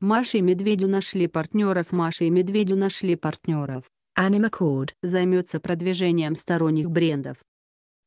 Маша и Медведю нашли партнеров. Маша и Медведю нашли партнеров. AnimaCord займется продвижением сторонних брендов.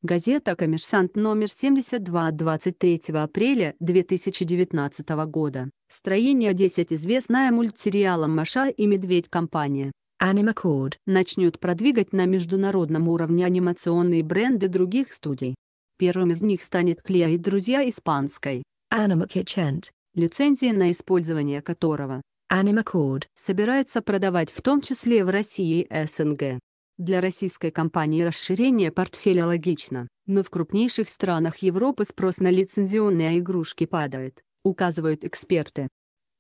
Газета «Коммерсант» номер 72 23 апреля 2019 года. Строение 10 известная мультсериалом «Маша и Медведь» компания. AnimaCord начнет продвигать на международном уровне анимационные бренды других студий. Первым из них станет Клея и друзья испанской. Animakitchent лицензии на использование которого Animacord собирается продавать в том числе в России и СНГ. Для российской компании расширение портфеля логично, но в крупнейших странах Европы спрос на лицензионные игрушки падает, указывают эксперты.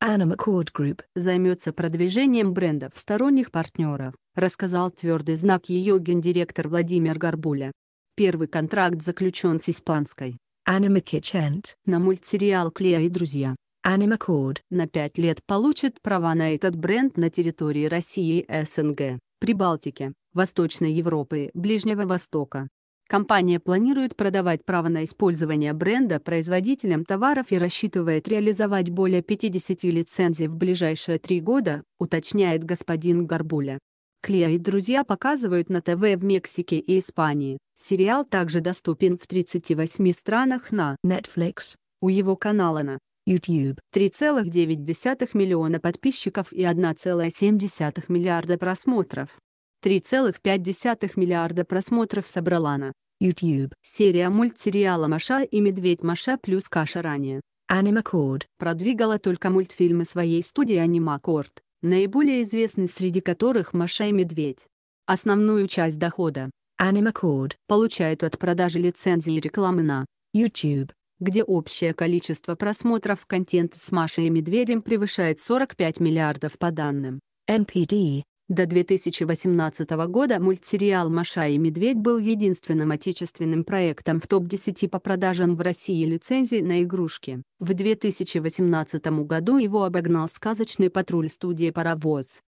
Animacord Group займется продвижением брендов сторонних партнеров, рассказал твердый знак ее гендиректор Владимир Горбуля. Первый контракт заключен с испанской Animakitchent на мультсериал «Клея и друзья». Анни Маккорд на 5 лет получит права на этот бренд на территории России и СНГ, Прибалтики, Восточной Европы, Ближнего Востока. Компания планирует продавать право на использование бренда производителям товаров и рассчитывает реализовать более 50 лицензий в ближайшие три года, уточняет господин Горбуля. Клея и друзья показывают на ТВ в Мексике и Испании. Сериал также доступен в 38 странах на Netflix. У его канала на YouTube 3,9 миллиона подписчиков и 1,7 миллиарда просмотров. 3,5 миллиарда просмотров собрала на YouTube серия мультсериала «Маша и медведь Маша плюс Каша ранее». Animacord продвигала только мультфильмы своей студии Animacord, наиболее известны среди которых «Маша и медведь». Основную часть дохода Animacord получает от продажи лицензии и рекламы на YouTube где общее количество просмотров контента с Машей и Медведем превышает 45 миллиардов по данным. NPD. До 2018 года мультсериал «Маша и Медведь» был единственным отечественным проектом в топ-10 по продажам в России лицензий на игрушки. В 2018 году его обогнал сказочный патруль студии «Паровоз».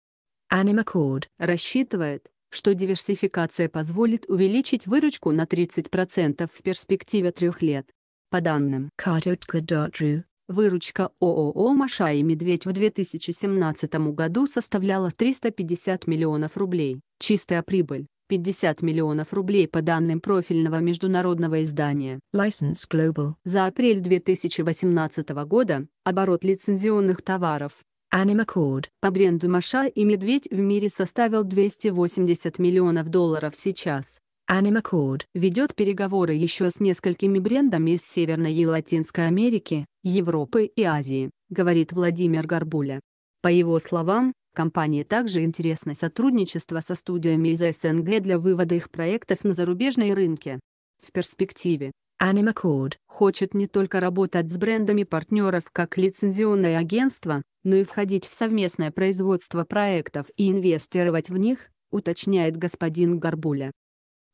Animacord рассчитывает, что диверсификация позволит увеличить выручку на 30% в перспективе трех лет. По данным Катотка.ру, выручка ООО «Маша и Медведь» в 2017 году составляла 350 миллионов рублей, чистая прибыль 50 миллионов рублей по данным профильного международного издания License Global. За апрель 2018 года оборот лицензионных товаров Animacord по бренду «Маша и Медведь» в мире составил 280 миллионов долларов сейчас, Annie McCord ведет переговоры еще с несколькими брендами из Северной и Латинской Америки, Европы и Азии, говорит Владимир Горбуля. По его словам, компании также интересно сотрудничество со студиями из СНГ для вывода их проектов на зарубежные рынки. В перспективе, Annie McCord хочет не только работать с брендами партнеров как лицензионное агентство, но и входить в совместное производство проектов и инвестировать в них, уточняет господин Горбуля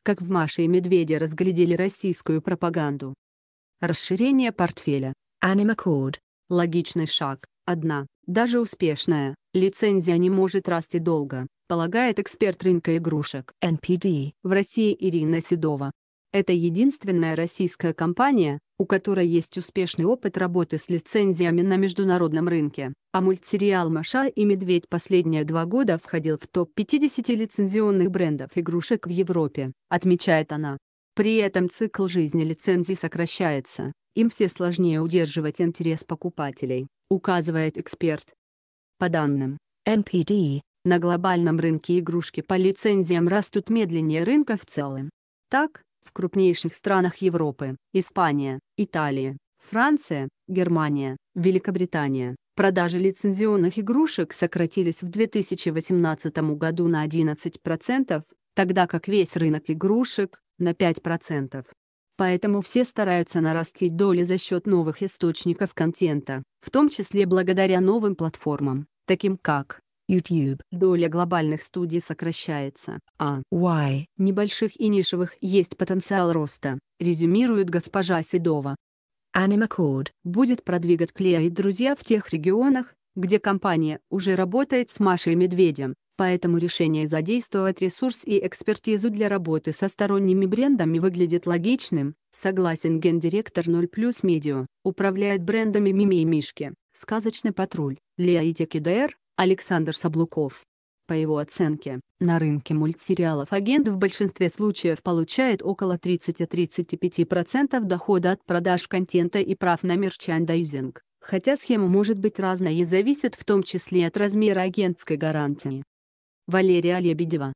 как в «Маше и Медведе» разглядели российскую пропаганду. Расширение портфеля. Anima Логичный шаг. Одна, даже успешная, лицензия не может расти долго, полагает эксперт рынка игрушек. NPD. В России Ирина Седова, это единственная российская компания, у которой есть успешный опыт работы с лицензиями на международном рынке, а мультсериал «Маша и Медведь» последние два года входил в топ-50 лицензионных брендов игрушек в Европе, отмечает она. При этом цикл жизни лицензий сокращается, им все сложнее удерживать интерес покупателей, указывает эксперт. По данным NPD, на глобальном рынке игрушки по лицензиям растут медленнее рынка в целом. Так, в крупнейших странах Европы – Испания, Италия, Франция, Германия, Великобритания. Продажи лицензионных игрушек сократились в 2018 году на 11%, тогда как весь рынок игрушек – на 5%. Поэтому все стараются нарастить доли за счет новых источников контента, в том числе благодаря новым платформам, таким как YouTube доля глобальных студий сокращается, а Y небольших и нишевых есть потенциал роста, резюмирует госпожа Седова. AnimaCord будет продвигать Клея и друзья в тех регионах, где компания уже работает с Машей Медведем, поэтому решение задействовать ресурс и экспертизу для работы со сторонними брендами выглядит логичным, согласен гендиректор 0 плюс медиа, управляет брендами Мими и Мишки, Сказочный патруль, Леа и Текидер, Александр Саблуков. По его оценке, на рынке мультсериалов агент в большинстве случаев получает около 30-35% дохода от продаж контента и прав на мерчандайзинг, хотя схема может быть разной и зависит в том числе от размера агентской гарантии. Валерия Лебедева,